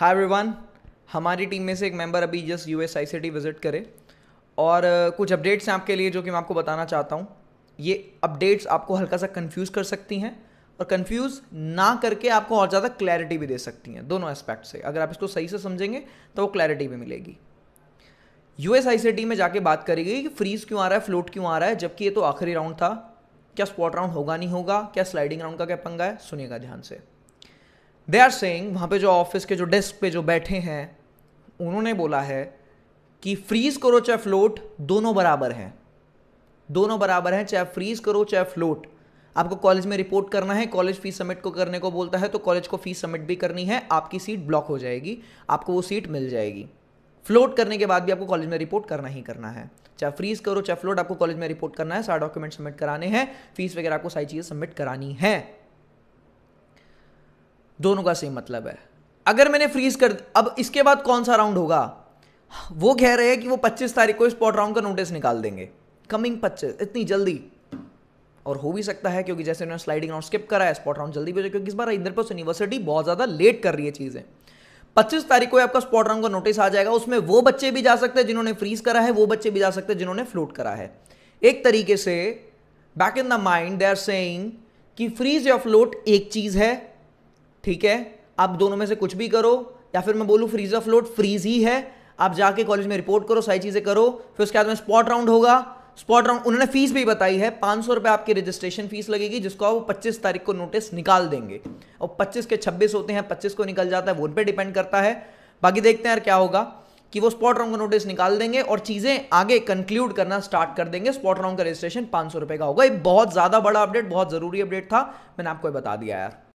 hi everyone हमारी team में से एक मेंबर अभी just U S I C T visit करे और कुछ अपडेट्स हैं आपके लिए जो कि मैं आपको बताना चाहता हूँ ये अपडेट्स आपको हल्का सा कन्फ्यूज़ कर सकती हैं और कन्फ्यूज़ ना करके आपको और ज़्यादा क्लैरिटी भी दे सकती हैं दोनों एस्पेक्ट से अगर आप इसको सही से समझेंगे तो वो क्लैरिटी भी मिलेगी U S I C T में जाके बात करेगी कि फ्रीज क्यों आ रहा है फ्लोट क्यों आ रहा है जबकि ये तो आखिरी राउंड था क्या स्पॉट राउंड होगा नहीं होगा क्या स्लाइडिंग राउंड का क्या पंगा है सुनिएगा ध्यान से दे आर सेइंग वहाँ पे जो ऑफिस के जो डेस्क पे जो बैठे हैं उन्होंने बोला है कि फ्रीज करो चाहे फ्लोट दोनों बराबर हैं दोनों बराबर हैं चाहे फ्रीज करो चाहे फ्लोट आपको कॉलेज में रिपोर्ट करना है कॉलेज फीस सबमिट को करने को बोलता है तो कॉलेज को फीस सबमिट भी करनी है आपकी सीट ब्लॉक हो जाएगी आपको वो सीट मिल जाएगी फ्लोट करने के बाद भी आपको कॉलेज में रिपोर्ट करना ही करना है चाहे फ्रीज करो चाहे फ्लोट आपको कॉलेज में रिपोर्ट करना है सारा डॉक्यूमेंट सबमिट कराने हैं फीस वगैरह आपको सारी चीज़ें सबमिट करानी है दोनों का सेम मतलब है अगर मैंने फ्रीज कर अब इसके बाद कौन सा राउंड होगा वो कह रहे हैं कि वो 25 तारीख को स्पॉट राउंड का नोटिस निकाल देंगे कमिंग 25 इतनी जल्दी और हो भी सकता है क्योंकि जैसे उन्होंने स्लाइडिंग राउंड स्किप करा है स्पॉट राउंड जल्दी भेजा क्योंकि इस बार इंद्रपुर यूनिवर्सिटी बहुत ज़्यादा लेट कर रही है चीज़ें पच्चीस तारीख को आपका स्पॉट राउंड का नोटिस आ जाएगा उसमें वो बच्चे भी जा सकते हैं जिन्होंने फ्रीज करा है वो बच्चे भी जा सकते हैं जिन्होंने फ्लोट करा है एक तरीके से back in the mind they are saying कि फ्रीज या फ्लोट एक चीज़ है ठीक है आप दोनों में से कुछ भी करो या फिर मैं बोलूँ फ्रीज ऑफ फ्लोट फ्रीज ही है आप जाके कॉलेज में रिपोर्ट करो सारी चीज़ें करो फिर उसके बाद में स्पॉट राउंड होगा स्पॉट राउंड उन्होंने फीस भी बताई है पाँच सौ रुपये आपकी रजिस्ट्रेशन फीस लगेगी जिसको आप वो पच्चीस तारीख को नोटिस निकाल देंगे और पच्चीस के छब्बीस होते हैं पच्चीस को निकल जाता है वो उन पर डिपेंड करता है बाकी देखते हैं यार क्या होगा कि वो स्पॉट राउंड का नोटिस निकाल देंगे और चीज़ें आगे कंक्लूड करना स्टार्ट कर देंगे स्पॉट राउंड का रजिस्ट्रेशन पाँच सौ रुपये का होगा ये बहुत ज़्यादा बड़ा अपडेट बहुत ज़रूरी अपडेट था मैंने आपको बता दिया यार